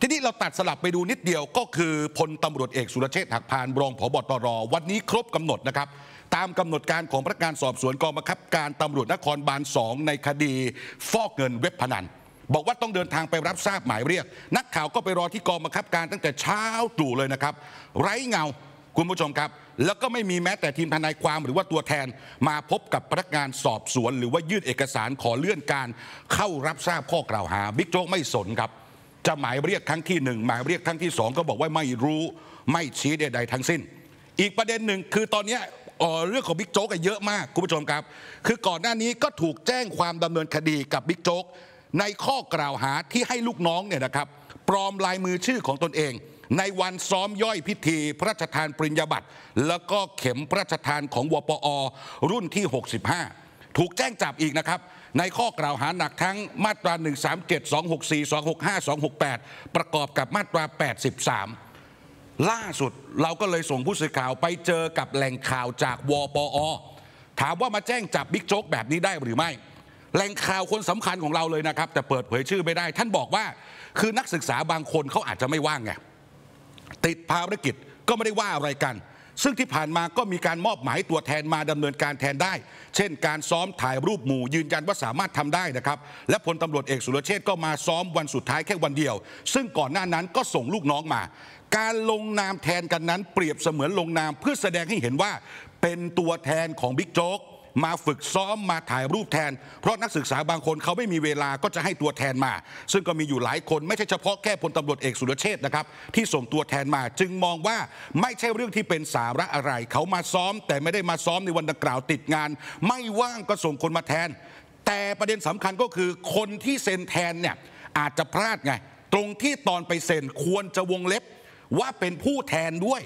ทีนี้เราตัดสลับไปดูนิดเดียวก็คือพลตำรวจเอกสุรเชษฐ์หักพานรองผบตรวันนี้ครบกำหนดนะครับ ตามกำหนดการของพนักงานสอบสวนกองบังคับการตำรวจนครบาลสองในคดี ฟอกเงินเว็บพนัน บอกว่าต้องเดินทางไปรับทราบหมายเรียก นักข่าวก็ไปรอที่กองบังคับ การตั้งแต่เช้าตรู่เลยนะครับ ไร้เงาคุณผู้ชมครับ แล้วก็ไม่มีแม้แต่ทีมทนายความ หรือว่าตัวแทนมาพบกับพนักงานสอบสวน หรือว่ายื่นเอกสารขอเลื่อนการ เข้ารับทราบข้อกล่าวหาบิ๊กโจ๊กไม่สนครับจะหมายเรียกครั้งที่หนึ่งหมายเรียกครั้งที่สองก็บอกว่าไม่รู้ไม่ชี้ใดๆ ทั้งสิ้น อีกประเด็นหนึ่งคือตอนนี้เรื่องของบิ๊กโจ๊กเยอะมาก คุณผู้ชมครับ คือก่อนหน้านี้ก็ถูกแจ้งความดำเนินคดีกับบิ๊กโจ๊กในข้อกล่าวหาที่ให้ลูกน้องเนี่ยนะครับ ปลอมลายมือชื่อของตนเอง ในวันซ้อมย่อยพิธีพระราชทานปริญญาบัตรแล้วก็เข็มพระราชทานของวปอ รุ่นที่ 65ถูกแจ้งจับอีกนะครับ ในข้อกล่าวหาหนักทั้ง มาตรา 137 264 265 268 ประกอบกับมาตรา 83 ล่าสุดเราก็เลยส่งผู้สื่อข่าวไปเจอกับแหล่งข่าวจาก วปอ ถามว่ามาแจ้งจับบิ๊กโจ๊กแบบนี้ได้หรือไม่แหล่งข่าวคนสำคัญของเราเลยนะครับแต่เปิดเผยชื่อไม่ได้ ท่านบอกว่าคือนักศึกษาบางคนเขาอาจจะไม่ว่างไงติดภารกิจก็ไม่ได้ว่าอะไรกันซึ่งที่ผ่านมาก็มีการมอบหมายตัวแทนมาดำเนินการแทนได้ เช่นการซ้อมถ่ายรูปหมู่ยืนยันว่าสามารถทำได้นะครับ และพลตำรวจเอกสุรเชษก็มาซ้อมวันสุดท้ายแค่วันเดียว ซึ่งก่อนหน้านั้นก็ส่งลูกน้องมา การลงนามแทนกันนั้น เปรียบเสมือนลงนามเพื่อแสดงให้เห็นว่าเป็นตัวแทนของบิ๊กโจ๊กมาฝึกซ้อมมาถ่ายรูปแทน เพราะนักศึกษาบางคนเขาไม่มีเวลาก็จะให้ตัวแทนมา ซึ่งก็มีอยู่หลายคนไม่ใช่เฉพาะแค่พลตำรวจเอกสุรเชษนะครับที่ส่งตัวแทนมา จึงมองว่าไม่ใช่เรื่องที่เป็นสาระอะไร เขามาซ้อม แต่ไม่ได้มาซ้อมในวันดังกล่าวติดงาน ไม่ว่าง ก็ส่งคนมาแทน แต่ประเด็นสำคัญก็คือ คนที่เซ็นแทนเนี่ยอาจจะพลาดไง ตรงที่ตอนไปเซ็นควรจะวงเล็บว่าเป็นผู้แทนด้วย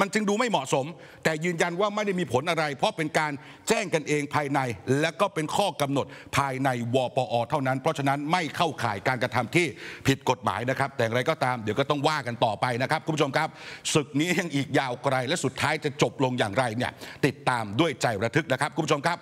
มันจึงดูไม่เหมาะสม แต่ยืนยันว่าไม่ได้มีผลอะไร เพราะเป็นการแจ้งกันเองภายใน และก็เป็นข้อกำหนดภายในวปอเท่านั้น เพราะฉะนั้นไม่เข้าข่ายการกระทำที่ผิดกฎหมายนะครับแต่อะไรก็ตามเดี๋ยวก็ต้องว่ากันต่อไปนะครับคุณผู้ชมครับศึกนี้ยังอีกยาวไกลและสุดท้ายจะจบลงอย่างไรเนี่ยติดตามด้วยใจระทึกนะครับ คุณผู้ชมครับ